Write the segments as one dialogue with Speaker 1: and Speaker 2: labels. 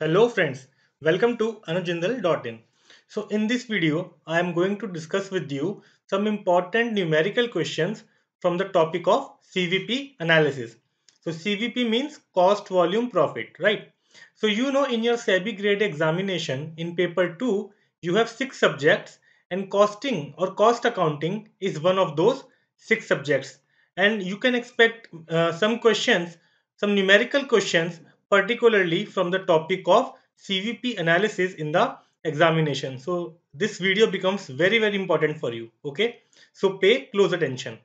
Speaker 1: Hello friends, welcome to anujindal.in. So in this video, I am going to discuss with you some important numerical questions from the topic of CVP analysis. So CVP means cost volume profit, right? So you know in your SEBI grade examination in paper 2, you have six subjects and costing or cost accounting is one of those six subjects. And you can expect uh, some questions, some numerical questions particularly from the topic of CVP analysis in the examination. So this video becomes very, very important for you. Okay. So pay close attention.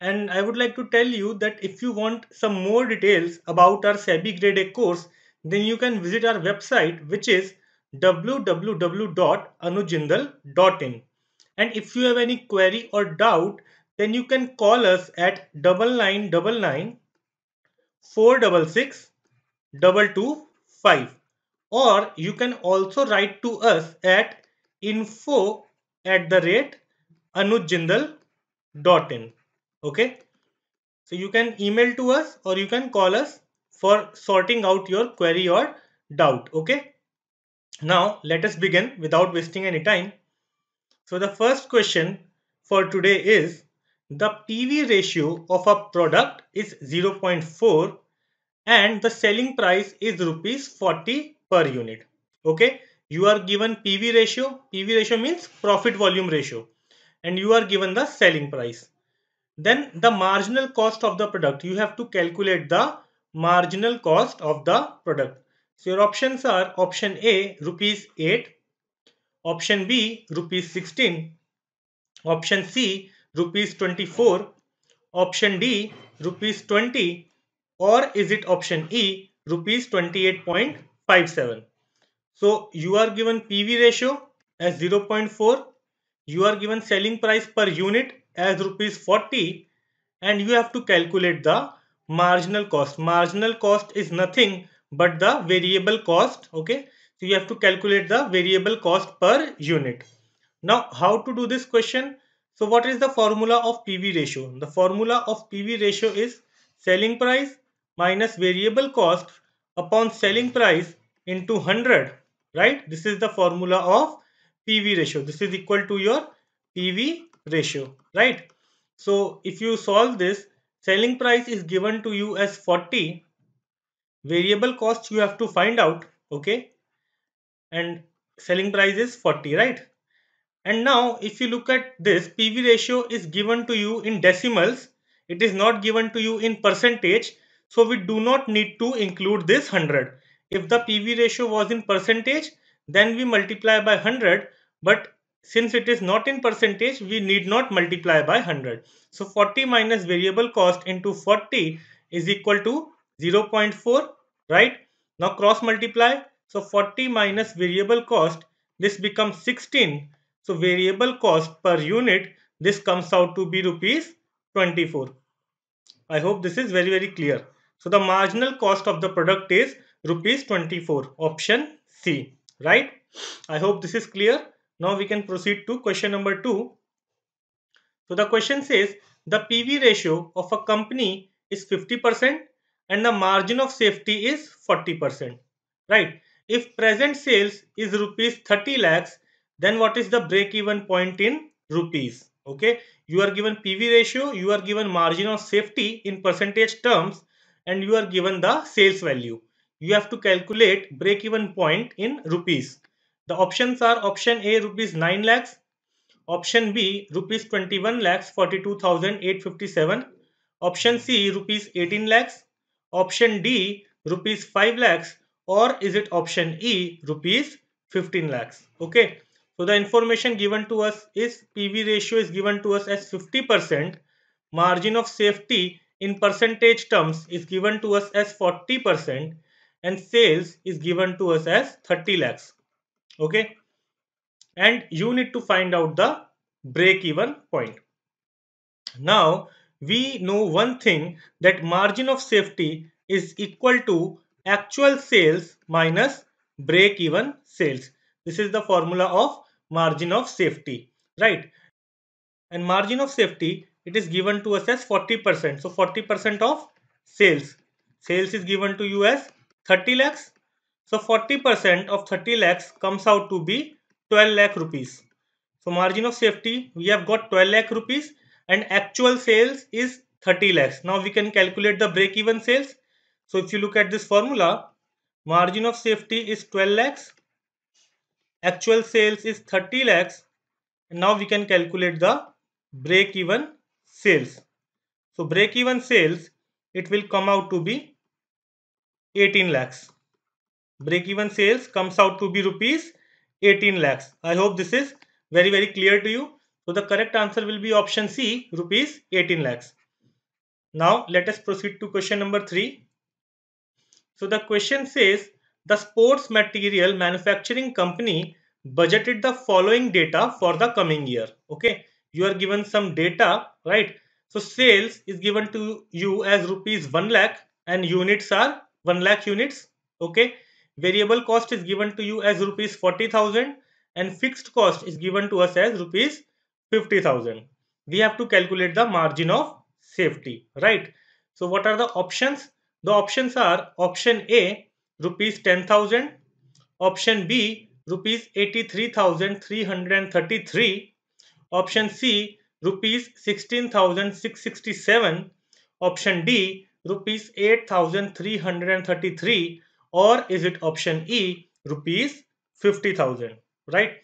Speaker 1: And I would like to tell you that if you want some more details about our SEBI Grade A course, then you can visit our website, which is www.anujindal.in. And if you have any query or doubt, then you can call us at double nine double nine four double six double two five or you can also write to us at info at the rate dot in. okay so you can email to us or you can call us for sorting out your query or doubt okay now let us begin without wasting any time so the first question for today is the PV ratio of a product is 0.4 and the selling price is rupees 40 per unit. Okay, you are given PV ratio. PV ratio means profit volume ratio and you are given the selling price. Then the marginal cost of the product. You have to calculate the marginal cost of the product. So your options are option A rupees 8, option B rupees 16, option C rupees 24, option D rupees 20 or is it option E rupees 28.57 so you are given PV ratio as 0.4 you are given selling price per unit as rupees 40 and you have to calculate the marginal cost marginal cost is nothing but the variable cost okay so you have to calculate the variable cost per unit now how to do this question so what is the formula of PV ratio the formula of PV ratio is selling price minus variable cost upon selling price into 100 right this is the formula of pv ratio this is equal to your pv ratio right so if you solve this selling price is given to you as 40 variable cost you have to find out okay and selling price is 40 right and now if you look at this pv ratio is given to you in decimals it is not given to you in percentage so we do not need to include this 100. If the PV ratio was in percentage, then we multiply by 100. But since it is not in percentage, we need not multiply by 100. So 40 minus variable cost into 40 is equal to 0.4, right? Now cross multiply. So 40 minus variable cost, this becomes 16. So variable cost per unit, this comes out to be rupees 24. I hope this is very, very clear. So the marginal cost of the product is rupees 24 option C right I hope this is clear now we can proceed to question number 2 so the question says the PV ratio of a company is 50% and the margin of safety is 40% right if present sales is rupees 30 lakhs then what is the break even point in rupees okay you are given PV ratio you are given margin of safety in percentage terms and you are given the sales value. You have to calculate break even point in rupees. The options are option A rupees 9 lakhs, option B rupees 21 lakhs 42,857, option C rupees 18 lakhs, option D rupees 5 lakhs or is it option E rupees 15 lakhs. Okay. So the information given to us is PV ratio is given to us as 50%, margin of safety in percentage terms is given to us as 40% and sales is given to us as 30 lakhs. Okay. And you need to find out the break even point. Now we know one thing that margin of safety is equal to actual sales minus break even sales. This is the formula of margin of safety, right? And margin of safety it is given to us as 40%. So 40% of sales. Sales is given to you as 30 lakhs. So 40% of 30 lakhs comes out to be 12 lakh rupees. So margin of safety, we have got 12 lakh rupees and actual sales is 30 lakhs. Now we can calculate the break-even sales. So if you look at this formula, margin of safety is 12 lakhs, actual sales is 30 lakhs. And now we can calculate the break-even sales. So break even sales it will come out to be 18 lakhs. Break even sales comes out to be rupees 18 lakhs. I hope this is very very clear to you. So the correct answer will be option C rupees 18 lakhs. Now let us proceed to question number 3. So the question says the sports material manufacturing company budgeted the following data for the coming year. Okay you are given some data, right? So sales is given to you as rupees 1 lakh and units are 1 lakh units. Okay. Variable cost is given to you as rupees 40,000 and fixed cost is given to us as rupees 50,000. We have to calculate the margin of safety, right? So what are the options? The options are option A, rupees 10,000, option B, rupees 83,333, Option C rupees 16,667. Option D rupees 8,333 or is it option E rupees 50,000 right.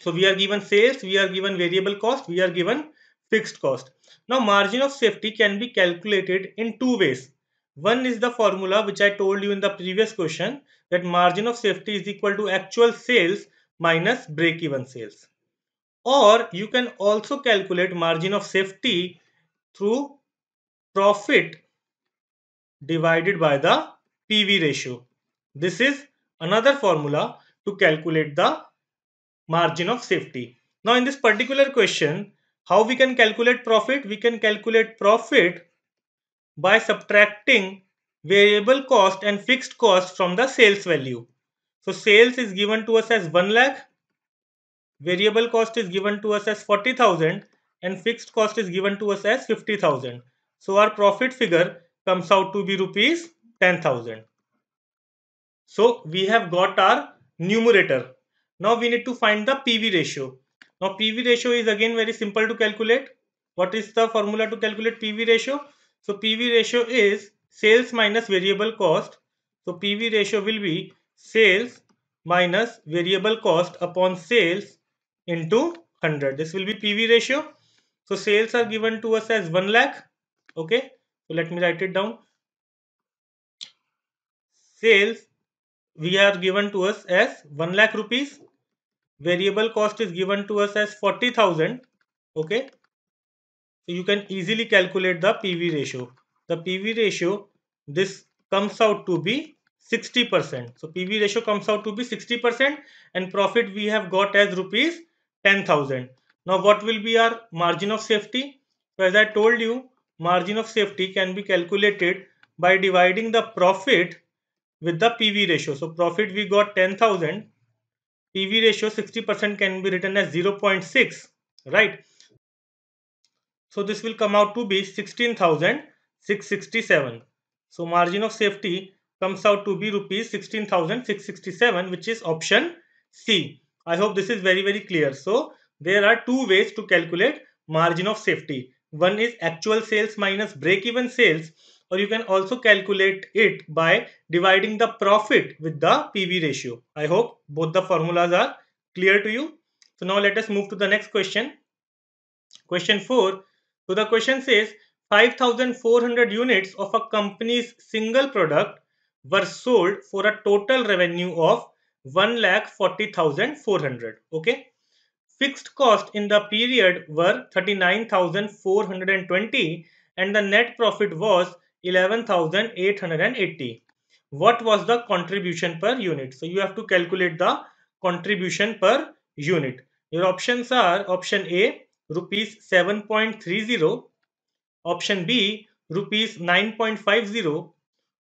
Speaker 1: So we are given sales, we are given variable cost, we are given fixed cost. Now margin of safety can be calculated in two ways. One is the formula which I told you in the previous question that margin of safety is equal to actual sales minus break-even sales or you can also calculate margin of safety through profit divided by the PV ratio. This is another formula to calculate the margin of safety. Now in this particular question, how we can calculate profit? We can calculate profit by subtracting variable cost and fixed cost from the sales value. So sales is given to us as 1 lakh variable cost is given to us as 40,000 and fixed cost is given to us as 50,000. So our profit figure comes out to be rupees 10,000. So we have got our numerator. Now we need to find the PV ratio. Now PV ratio is again very simple to calculate. What is the formula to calculate PV ratio? So PV ratio is sales minus variable cost. So PV ratio will be sales minus variable cost upon sales into 100 this will be pv ratio so sales are given to us as 1 lakh okay so let me write it down sales we are given to us as 1 lakh rupees variable cost is given to us as 40000 okay so you can easily calculate the pv ratio the pv ratio this comes out to be 60 percent so pv ratio comes out to be 60 percent and profit we have got as rupees 10,000. Now what will be our margin of safety? So as I told you, margin of safety can be calculated by dividing the profit with the PV ratio. So profit we got 10,000. PV ratio 60% can be written as 0.6, right? So this will come out to be 16,667. So margin of safety comes out to be rupees 16,667 which is option C. I hope this is very very clear. So there are two ways to calculate margin of safety. One is actual sales minus break-even sales or you can also calculate it by dividing the profit with the PV ratio. I hope both the formulas are clear to you. So now let us move to the next question. Question 4. So the question says 5400 units of a company's single product were sold for a total revenue of one lakh forty thousand four hundred. Okay. Fixed cost in the period were 39,420 and the net profit was 11,880. What was the contribution per unit? So you have to calculate the contribution per unit. Your options are option A rupees 7.30, option B rupees 9.50,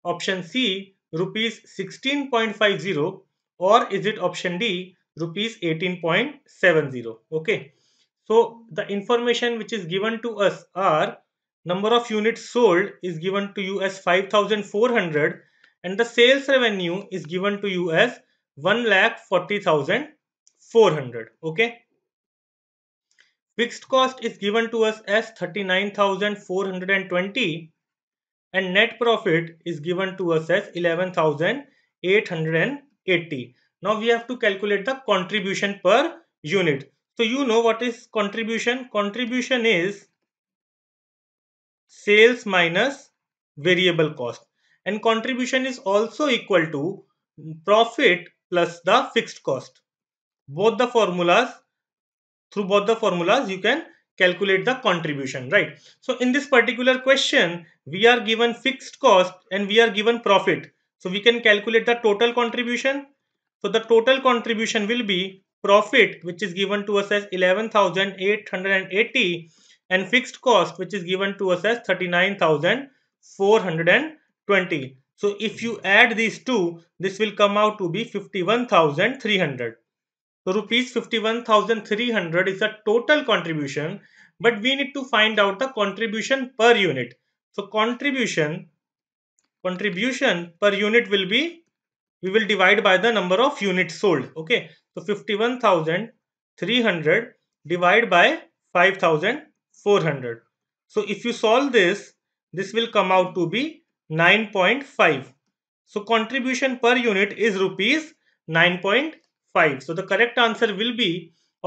Speaker 1: option C rupees 16.50 or is it option D rupees 18.70 okay so the information which is given to us are number of units sold is given to you as 5400 and the sales revenue is given to you as 1,40,400 okay fixed cost is given to us as 39420 and net profit is given to us as 11800 80. Now we have to calculate the contribution per unit. So you know what is contribution? Contribution is sales minus variable cost and contribution is also equal to profit plus the fixed cost. Both the formulas, through both the formulas you can calculate the contribution, right? So in this particular question, we are given fixed cost and we are given profit. So we can calculate the total contribution. So the total contribution will be profit which is given to us as 11,880 and fixed cost which is given to us as 39,420. So if you add these two, this will come out to be 51,300. So rupees 51,300 is the total contribution, but we need to find out the contribution per unit. So contribution contribution per unit will be we will divide by the number of units sold okay so 51300 divided by 5400 so if you solve this this will come out to be 9.5 so contribution per unit is rupees 9.5 so the correct answer will be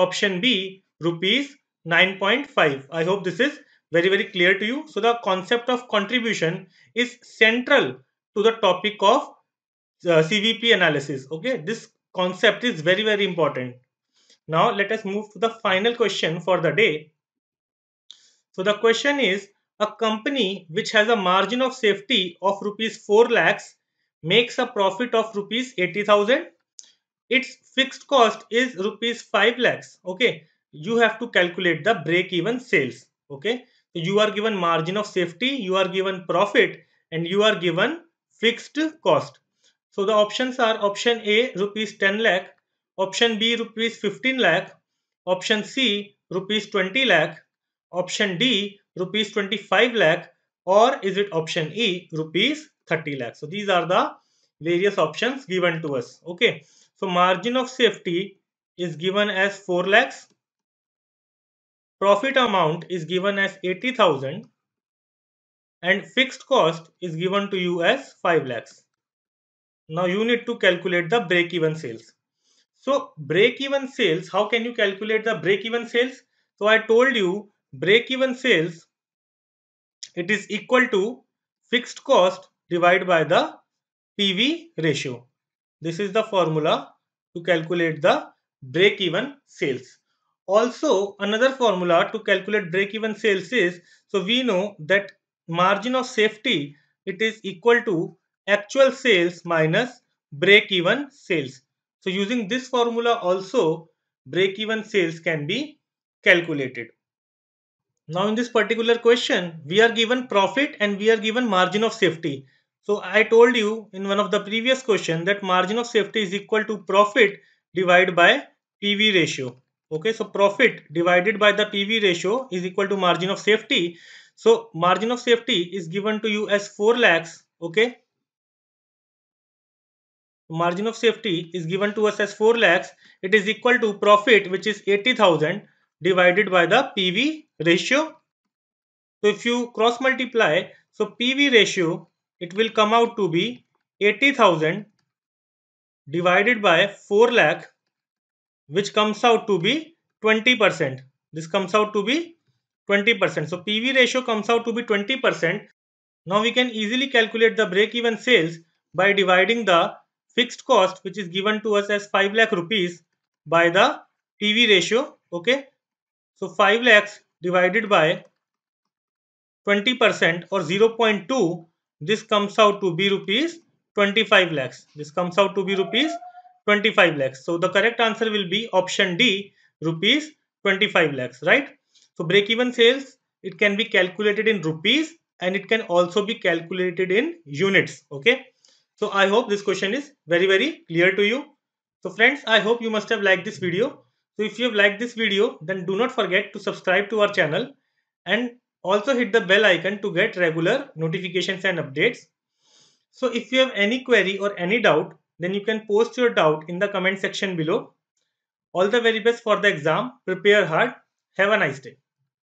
Speaker 1: option b rupees 9.5 i hope this is very very clear to you so the concept of contribution is central to the topic of uh, cvp analysis okay this concept is very very important now let us move to the final question for the day so the question is a company which has a margin of safety of rupees 4 lakhs makes a profit of rupees 80000 its fixed cost is rupees 5 lakhs okay you have to calculate the break even sales okay you are given margin of safety, you are given profit and you are given fixed cost. So the options are option A rupees 10 lakh, option B rupees 15 lakh, option C rupees 20 lakh, option D rupees 25 lakh or is it option E rupees 30 lakh. So these are the various options given to us. Okay. So margin of safety is given as 4 lakhs. Profit amount is given as 80,000 and fixed cost is given to you as 5 lakhs. Now you need to calculate the break-even sales. So break-even sales, how can you calculate the break-even sales? So I told you break-even sales, it is equal to fixed cost divided by the PV ratio. This is the formula to calculate the break-even sales. Also, another formula to calculate break-even sales is, so we know that margin of safety, it is equal to actual sales minus break-even sales. So using this formula also, break-even sales can be calculated. Now in this particular question, we are given profit and we are given margin of safety. So I told you in one of the previous question that margin of safety is equal to profit divided by PV ratio. Okay, so profit divided by the PV ratio is equal to margin of safety. So margin of safety is given to you as 4 lakhs. Okay. Margin of safety is given to us as 4 lakhs. It is equal to profit which is 80,000 divided by the PV ratio. So if you cross multiply, so PV ratio, it will come out to be 80,000 divided by 4 lakh which comes out to be 20%. This comes out to be 20%. So PV ratio comes out to be 20%. Now we can easily calculate the break-even sales by dividing the fixed cost which is given to us as 5 lakh rupees by the PV ratio. Okay. So 5 lakhs divided by 20% or 0.2 this comes out to be rupees 25 lakhs. This comes out to be rupees 25 lakhs. So the correct answer will be option D, rupees 25 lakhs, right? So break-even sales, it can be calculated in rupees and it can also be calculated in units, okay? So I hope this question is very, very clear to you. So friends, I hope you must have liked this video. So if you have liked this video, then do not forget to subscribe to our channel and also hit the bell icon to get regular notifications and updates. So if you have any query or any doubt, then you can post your doubt in the comment section below. All the very best for the exam. Prepare hard. Have a nice day.